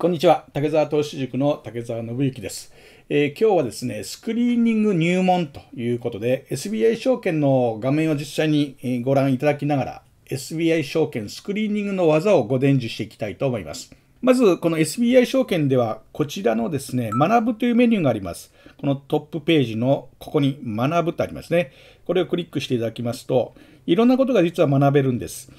こんにちは。竹澤投資塾の竹澤信之です、えー、今日はですね、スクリーニング入門ということで、SBI 証券の画面を実際にご覧いただきながら、SBI 証券スクリーニングの技をご伝授していきたいと思います。まず、この SBI 証券では、こちらのですね、学ぶというメニューがあります。このトップページの、ここに学ぶとありますね。これをクリックしていただきますと、いろんなことが実は学べるんです。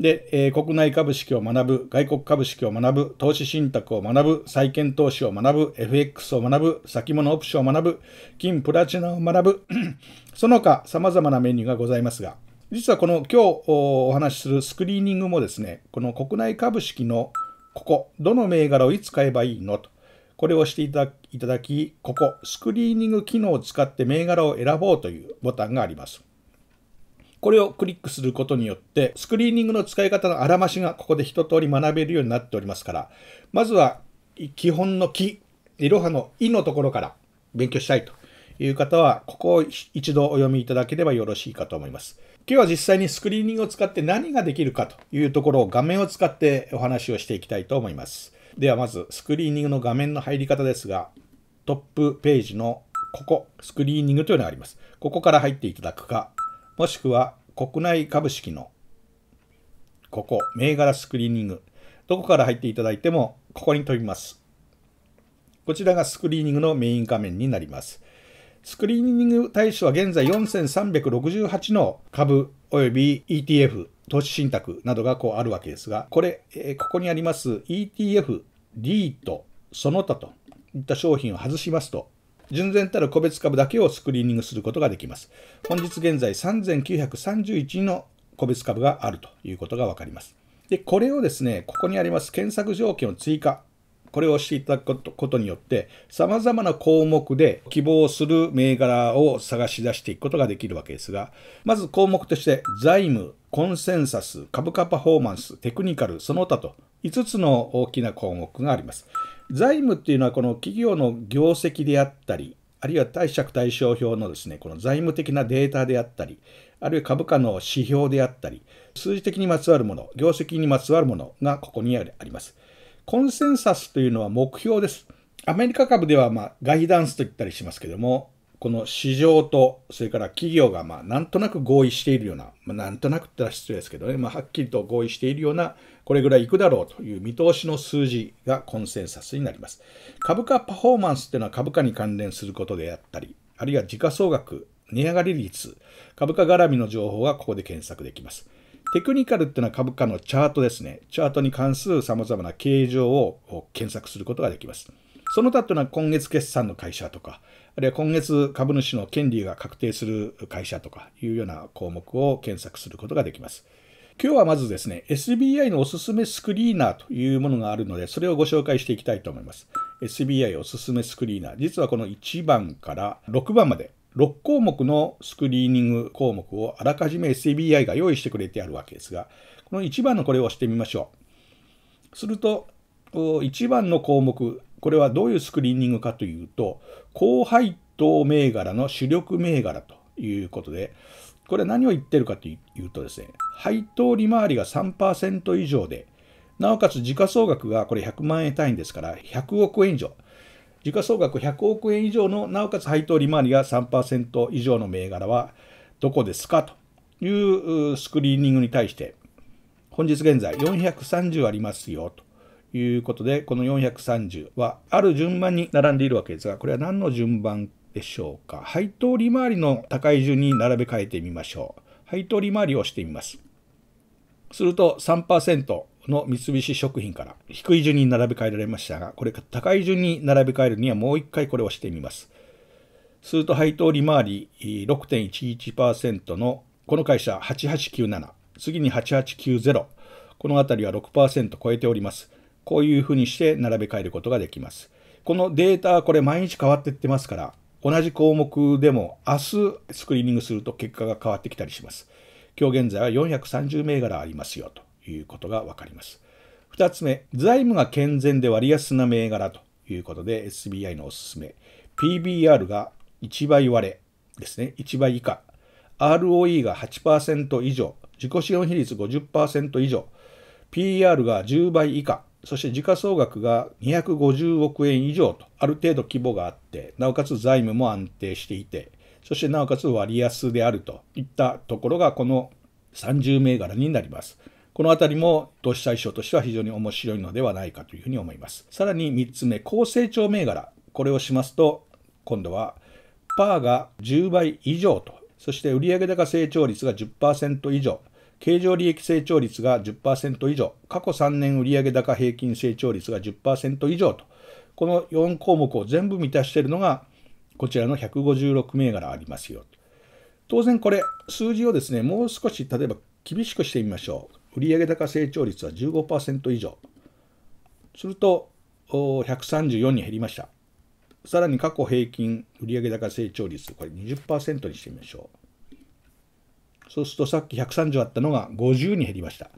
で、えー、国内株式を学ぶ、外国株式を学ぶ、投資信託を学ぶ、債券投資を学ぶ、FX を学ぶ、先物オプションを学ぶ、金プラチナを学ぶ、その他様々なメニューがございますが、実はこの今日お話しするスクリーニングもですね、この国内株式のここ、どの銘柄をいつ買えばいいのと、これをしていただき、ここ、スクリーニング機能を使って銘柄を選ぼうというボタンがあります。これをクリックすることによって、スクリーニングの使い方のあらましがここで一通り学べるようになっておりますから、まずは基本の木、いろはのいのところから勉強したいという方は、ここを一度お読みいただければよろしいかと思います。今日は実際にスクリーニングを使って何ができるかというところを画面を使ってお話をしていきたいと思います。ではまず、スクリーニングの画面の入り方ですが、トップページのここ、スクリーニングというのがあります。ここから入っていただくか、もしくは国内株式の、ここ、銘柄スクリーニング。どこから入っていただいても、ここに飛びます。こちらがスクリーニングのメイン画面になります。スクリーニング対象は現在4368の株及び ETF、投資信託などがこうあるわけですが、これ、えー、ここにあります ETF、リート、その他といった商品を外しますと、純然たる個別株だけをスクリーニングすることができます。本日現在3931の個別株があるということがわかります。で、これをですね、ここにあります検索条件を追加。これをしていただくことによって、様々な項目で希望する銘柄を探し出していくことができるわけですが、まず項目として、財務、コンセンサス、株価パフォーマンス、テクニカル、その他と5つの大きな項目があります。財務っていうのはこの企業の業績であったり、あるいは貸借対照表のですね、この財務的なデータであったり、あるいは株価の指標であったり、数字的にまつわるもの、業績にまつわるものがここにあります。コンセンサスというのは目標です。アメリカ株ではまあガイダンスと言ったりしますけども、この市場と、それから企業が、まあ、なんとなく合意しているような、まあ、なんとなくって言ったら失礼ですけどね、まあ、はっきりと合意しているような、これぐらいいくだろうという見通しの数字がコンセンサスになります。株価パフォーマンスっていうのは株価に関連することであったり、あるいは時価総額、値上がり率、株価絡みの情報がここで検索できます。テクニカルっていうのは株価のチャートですね。チャートに関する様々な形状を検索することができます。その他っていうのは今月決算の会社とか、あるいは今月株主の権利が確定する会社とかいうような項目を検索することができます。今日はまずですね、SBI のおすすめスクリーナーというものがあるので、それをご紹介していきたいと思います。SBI おすすめスクリーナー。実はこの1番から6番まで、6項目のスクリーニング項目をあらかじめ SBI が用意してくれてあるわけですが、この1番のこれを押してみましょう。すると、1番の項目、これはどういうスクリーニングかというと、高配当銘柄の主力銘柄ということで、これは何を言ってるかというとですね、配当利回りが3%以上で、なおかつ時価総額がこれ100万円単位ですから、100億円以上。時価総額100億円以上の、なおかつ配当利回りが3%以上の銘柄はどこですかというスクリーニングに対して、本日現在430ありますよと。いうことで、この430はある順番に並んでいるわけですが、これは何の順番でしょうか。配当利回りの高い順に並べ替えてみましょう。配当利回りをしてみます。すると3%の三菱食品から低い順に並べ替えられましたが、これ高い順に並べ替えるにはもう一回これをしてみます。すると配当利回り6.11%のこの会社8897、次に8890、この辺りは6%超えております。こういうふうにして並べ替えることができます。このデータはこれ毎日変わっていってますから、同じ項目でも明日スクリーニングすると結果が変わってきたりします。今日現在は430銘柄ありますよということがわかります。二つ目、財務が健全で割安な銘柄ということで SBI のおすすめ。PBR が1倍割れですね。1倍以下。ROE が8%以上。自己資本比率50%以上。PR が10倍以下。そして時価総額が250億円以上とある程度規模があって、なおかつ財務も安定していて、そしてなおかつ割安であるといったところがこの30銘柄になります。このあたりも投資対象としては非常に面白いのではないかというふうに思います。さらに3つ目、高成長銘柄。これをしますと、今度はパーが10倍以上と、そして売上高成長率が10%以上、経常利益成長率が10%以上、過去3年売上高平均成長率が10%以上と、この4項目を全部満たしているのが、こちらの156銘柄ありますよ。当然これ、数字をですね、もう少し、例えば厳しくしてみましょう。売上高成長率は15%以上。すると、134に減りました。さらに過去平均売上高成長率、これ20%にしてみましょう。そうするとさっき130あったのが50に減りました。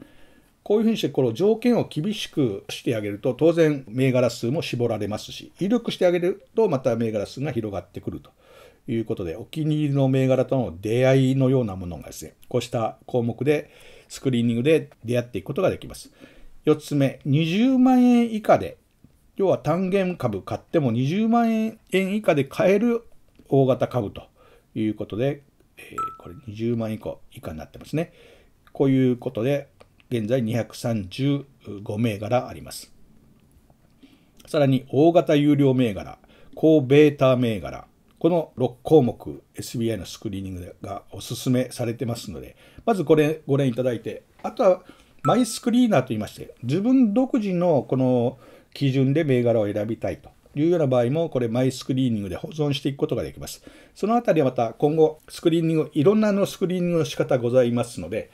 こういうふうにしてこの条件を厳しくしてあげると当然銘柄数も絞られますし、威力してあげるとまた銘柄数が広がってくるということで、お気に入りの銘柄との出会いのようなものがですね、こうした項目でスクリーニングで出会っていくことができます。4つ目、20万円以下で、要は単元株買っても20万円以下で買える大型株ということで、えー、これ20万以下以下になってますね。こういうことで、現在235銘柄あります。さらに、大型有料銘柄、高ベータ銘柄、この6項目 SBI のスクリーニングがおすすめされてますので、まずこれご覧いただいて、あとはマイスクリーナーといいまして、自分独自のこの基準で銘柄を選びたいというような場合も、これ、マイスクリーニングで保存していくことができます。そのあたりはまた今後、スクリーニング、いろんなのスクリーニングの仕方ございますので、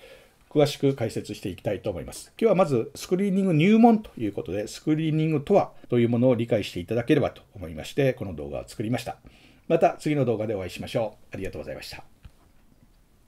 詳しく解説していきたいと思います。今日はまず、スクリーニング入門ということで、スクリーニングとはというものを理解していただければと思いまして、この動画を作りました。また次の動画でお会いしましょう。ありがとうございました。